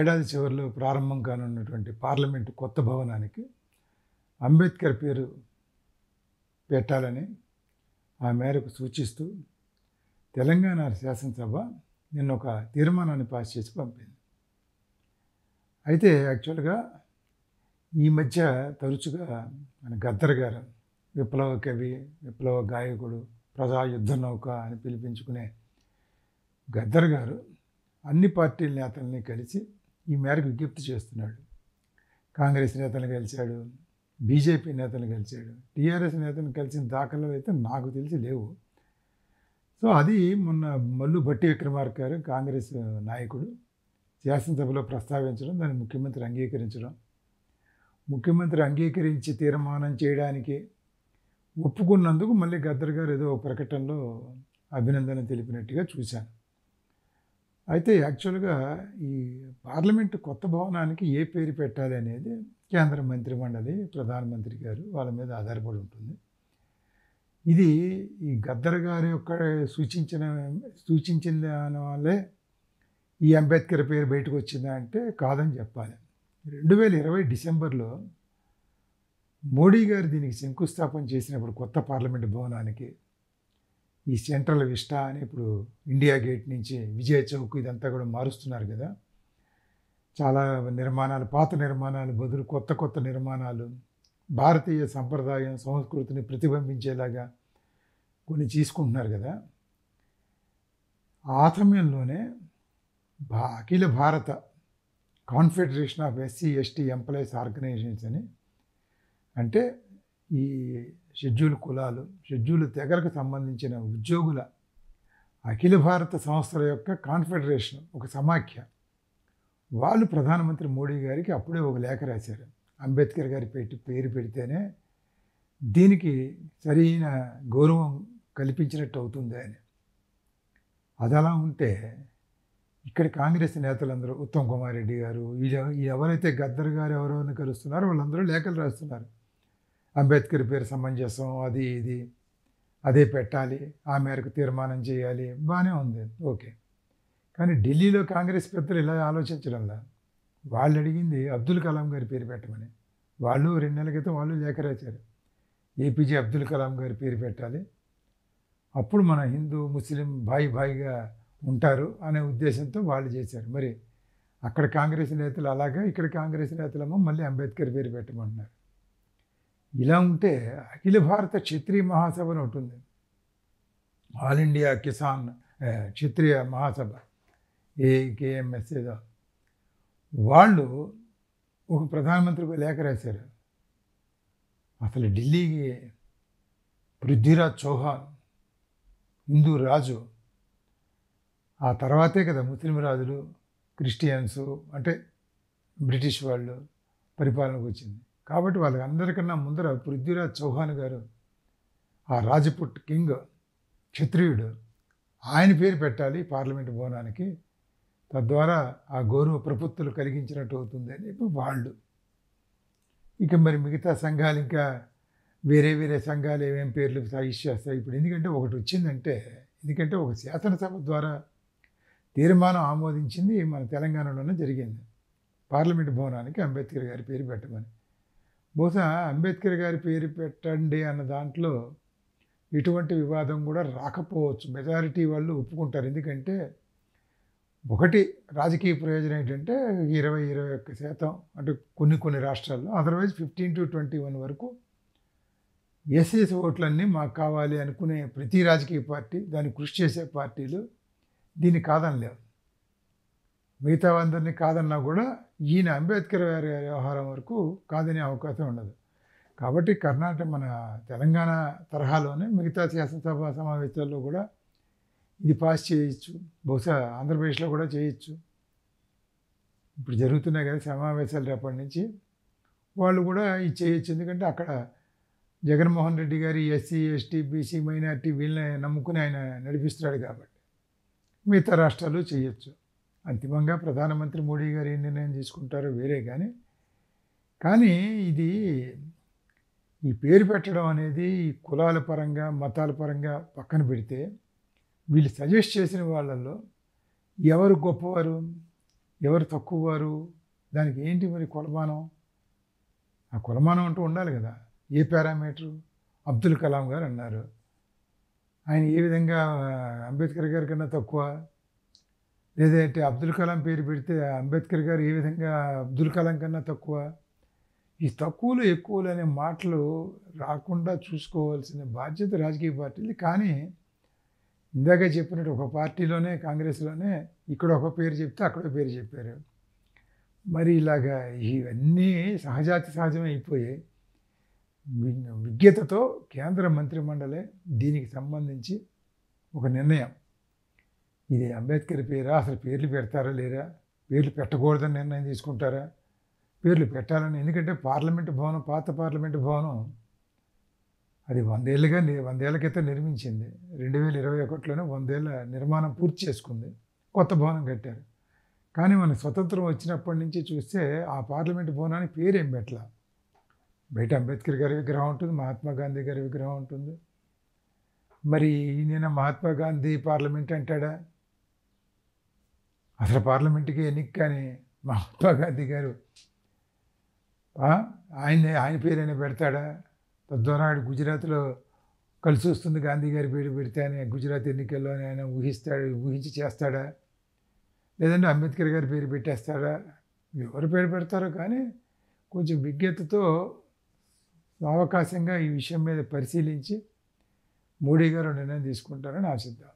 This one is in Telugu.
ఏడాది చివరిలో ప్రారంభం కానున్నటువంటి పార్లమెంటు కొత్త భవనానికి అంబేద్కర్ పేరు పెట్టాలని ఆ మేరకు సూచిస్తూ తెలంగాణ శాసనసభ నిన్న ఒక తీర్మానాన్ని పాస్ చేసి పంపింది అయితే యాక్చువల్గా ఈ మధ్య తరచుగా మన గద్దర్ గారు విప్లవ కవి విప్లవ గాయకుడు ప్రజా యుద్ధ నౌక అని పిలిపించుకునే గద్దర్ గారు అన్ని పార్టీల నేతల్ని కలిసి ఈ మేరకు విజ్ఞప్తి చేస్తున్నాడు కాంగ్రెస్ నేతలు కలిశాడు బీజేపీ నేతలు కలిశాడు టీఆర్ఎస్ నేతను కలిసిన దాఖలాలు అయితే నాకు తెలిసి లేవు సో అది మొన్న మల్లు భట్టి విక్రమార్క గారు కాంగ్రెస్ నాయకుడు శాసనసభలో ప్రస్తావించడం దాన్ని ముఖ్యమంత్రి అంగీకరించడం ముఖ్యమంత్రి అంగీకరించి తీర్మానం చేయడానికి ఒప్పుకున్నందుకు మళ్ళీ గద్దర్ గారు ఏదో ఒక ప్రకటనలో అభినందన తెలిపినట్టుగా చూశాను అయితే యాక్చువల్గా ఈ పార్లమెంటు కొత్త భవనానికి ఏ పేరు పెట్టాలి అనేది కేంద్ర మంత్రి మండలి ప్రధానమంత్రి గారు వాళ్ళ మీద ఆధారపడి ఉంటుంది ఇది ఈ గద్దర్ గారి యొక్క సూచించిన సూచించిన దాని వల్లే ఈ అంబేద్కర్ పేరు బయటకు వచ్చిందా అంటే కాదని చెప్పాలి రెండు వేల ఇరవై డిసెంబర్లో మోడీ గారు దీనికి శంకుస్థాపన చేసినప్పుడు కొత్త పార్లమెంట్ భవనానికి ఈ సెంట్రల్ విస్టా అని ఇప్పుడు ఇండియా గేట్ నుంచి విజయ చౌక్ ఇదంతా కూడా మారుస్తున్నారు కదా చాలా నిర్మాణాలు పాత నిర్మాణాలు బదులు కొత్త కొత్త నిర్మాణాలు భారతీయ సంప్రదాయం సంస్కృతిని ప్రతిబింబించేలాగా కొన్ని తీసుకుంటున్నారు కదా ఆ సమయంలోనే భా Akhila Bharata confederation of SC ST employees organisations అని అంటే ఈ షెడ్యూల్ కులాలు షెడ్యూల్ తెగలకు సంబంధించిన ఉద్యోగుల అఖిల భారత సంస్థల యొక్క కాన్ఫెడరేషన్ ఒక సమాఖ్య వాళ్ళు ప్రధానమంత్రి మోడీ గారికి అప్పుడే ఒక లేఖ రాశారు అంబేద్కర్ గారి పెట్టి పేరు పెడితేనే దీనికి సరైన గౌరవం కల్పించినట్టు అవుతుంది అని అది అలా ఉంటే ఇక్కడ కాంగ్రెస్ నేతలందరూ ఉత్తమ్ కుమార్ రెడ్డి గారు ఎవరైతే గద్దర్ గారు ఎవరెవరిని కలుస్తున్నారో వాళ్ళందరూ లేఖలు రాస్తున్నారు అంబేద్కర్ పేరు సమంజసం అది ఇది అదే పెట్టాలి ఆ మేరకు తీర్మానం చేయాలి బాగానే ఉంది ఓకే కానీ ఢిల్లీలో కాంగ్రెస్ పెద్దలు ఇలా ఆలోచించడంలా వాళ్ళు అడిగింది అబ్దుల్ కలాం గారి పేరు పెట్టమని వాళ్ళు రెండు నెలల క్రితం వాళ్ళు లేఖ రాశారు ఏపీజే అబ్దుల్ కలాం గారి పేరు పెట్టాలి అప్పుడు మన హిందూ ముస్లిం భాయి భాయిగా ఉంటారు అనే ఉద్దేశంతో వాళ్ళు చేశారు మరి అక్కడ కాంగ్రెస్ నేతలు అలాగా ఇక్కడ కాంగ్రెస్ నేతలేమో మళ్ళీ అంబేద్కర్ పేరు పెట్టమంటున్నారు ఇలా ఉంటే అఖిల భారత క్షత్రియ మహాసభ అని ఉంటుంది All India Kisan Kshatriya Mahasabha AKMS ఏదో వాళ్ళు ఒక ప్రధానమంత్రికి లేఖ రాశారు అసలు ఢిల్లీకి పృథ్వీరాజ్ చౌహాన్ హిందూ రాజు ఆ తర్వాతే కదా ముస్లిం రాజులు క్రిస్టియన్స్ అంటే బ్రిటిష్ వాళ్ళు పరిపాలనకు వచ్చింది కాబట్టి అందరికన్నా ముందర పృథ్వీరాజ్ చౌహాన్ గారు ఆ రాజపుట్ కింగ్ క్షత్రియుడు ఆయన పేరు పెట్టాలి పార్లమెంట్ భవనానికి తద్వారా ఆ గౌరవ ప్రపత్తులు కలిగించినట్టు అవుతుంది అని చెప్పి వాళ్ళు ఇక మరి మిగతా సంఘాలు ఇంకా వేరే వేరే సంఘాలు ఏమేం పేర్లు సజెస్ట్ చేస్తాయి ఇప్పుడు ఎందుకంటే ఒకటి వచ్చిందంటే ఎందుకంటే ఒక శాసనసభ ద్వారా తీర్మానం ఆమోదించింది మన తెలంగాణలోనే జరిగింది పార్లమెంట్ భవనానికి అంబేద్కర్ గారి పేరు పెట్టమని బహుశా అంబేద్కర్ గారి పేరు పెట్టండి అన్న దాంట్లో ఇటువంటి వివాదం కూడా రాకపోవచ్చు మెజారిటీ వాళ్ళు ఒప్పుకుంటారు ఎందుకంటే ఒకటి రాజకీయ ప్రయోజనం ఏంటంటే ఇరవై ఇరవై ఒక్క శాతం అంటే కొన్ని కొన్ని రాష్ట్రాల్లో otherwise fifteen to twenty one వరకు ఎస్ఎస్ ఓట్లన్నీ మాకు కావాలి అనుకునే ప్రతి రాజకీయ పార్టీ దాన్ని కృషి చేసే పార్టీలు దీన్ని కాదనలేవు మిగతా అందరినీ కాదన్నా కూడా ఈయన అంబేద్కర్ గారి వ్యవహారం వరకు కాదనే అవకాశం ఉండదు కాబట్టి కర్ణాటక మన తెలంగాణ తరహాలోనే మిగతా శాసనసభ సమావేశాల్లో కూడా ఇది పాస్ చేయొచ్చు బహుశా ఆంధ్రప్రదేశ్లో కూడా చేయొచ్చు ఇప్పుడు జరుగుతున్నాయి కదా సమావేశాలు రేపటి నుంచి వాళ్ళు కూడా ఇది చేయొచ్చు ఎందుకంటే అక్కడ జగన్మోహన్ రెడ్డి గారి ఎస్సీ ఎస్టీ బీసీ మైనార్టీ వీళ్ళని నమ్ముకుని ఆయన నడిపిస్తున్నాడు కాబట్టి మిగతా రాష్ట్రాలు చేయొచ్చు అంతిమంగా ప్రధానమంత్రి మోడీ గారు ఏ నిర్ణయం తీసుకుంటారో వేరే కానీ కానీ ఇది ఈ పేరు పెట్టడం అనేది ఈ కులాల పరంగా మతాల పరంగా పక్కన పెడితే వీళ్ళు సజెస్ట్ చేసిన వాళ్ళల్లో ఎవరు గొప్పవారు ఎవరు తక్కువవారు దానికి ఏంటి మరి కులమానం ఆ కులమానం అంటూ ఉండాలి కదా ఏ పారామీటరు అబ్దుల్ కలాం గారు అన్నారు ఆయన ఏ విధంగా అంబేద్కర్ గారి కన్నా తక్కువ లేదంటే అబ్దుల్ కలాం పేరు పెడితే అంబేద్కర్ గారు ఏ విధంగా అబ్దుల్ కలాం కన్నా తక్కువ ఈ తక్కువలు ఎక్కువలు అనే మాటలు రాకుండా చూసుకోవాల్సిన బాధ్యత రాజకీయ పార్టీలు కానీ ఇందాక చెప్పినట్టు ఒక పార్టీలోనే కాంగ్రెస్లోనే ఇక్కడ ఒక పేరు చెప్తే అక్కడ పేరు చెప్పారు మరి ఇలాగా ఇవన్నీ సహజాతి సహజమే అయిపోయాయి విజ్ఞతతో కేంద్ర మంత్రిమండలి దీనికి సంబంధించి ఒక నిర్ణయం ఇది అంబేద్కర్ పేరా అసలు పేర్లు పెడతారా లేరా పేర్లు పెట్టకూడదని నిర్ణయం తీసుకుంటారా పేర్లు పెట్టాలని ఎందుకంటే పార్లమెంటు భవనం పాత పార్లమెంటు భవనం అది వందేళ్ళుగా వందేళ్ల క్రితం నిర్మించింది రెండు వేల ఇరవై ఒకటిలోనే వందేళ్ళ నిర్మాణం పూర్తి చేసుకుంది కొత్త భవనం కట్టారు కానీ మన స్వతంత్రం వచ్చినప్పటి నుంచి చూస్తే ఆ పార్లమెంటు భవనానికి పేరేం పెట్టలా బయట అంబేద్కర్ గారి విగ్రహం ఉంటుంది మహాత్మా గాంధీ గారి విగ్రహం ఉంటుంది మరి ఈయన మహాత్మా గాంధీ పార్లమెంట్ అంటాడా అసలు పార్లమెంటుకి ఎన్నిక కానీ మహాత్మా గాంధీ గారు ఆయన ఆయన పేరైనా పెడతాడా తద్వారా గుజరాత్లో కలిసి వస్తుంది గాంధీ గారి పేరు పెడితే అని గుజరాత్ ఎన్నికల్లో ఆయన ఊహిస్తాడు ఊహించి చేస్తాడా లేదంటే అంబేద్కర్ గారి పేరు పెట్టేస్తాడా ఎవరు పేరు పెడతారో కానీ కొంచెం విజ్ఞతతో అవకాశంగా ఈ విషయం మీద పరిశీలించి మోడీ గారు నిర్ణయం తీసుకుంటారని ఆశిద్దాం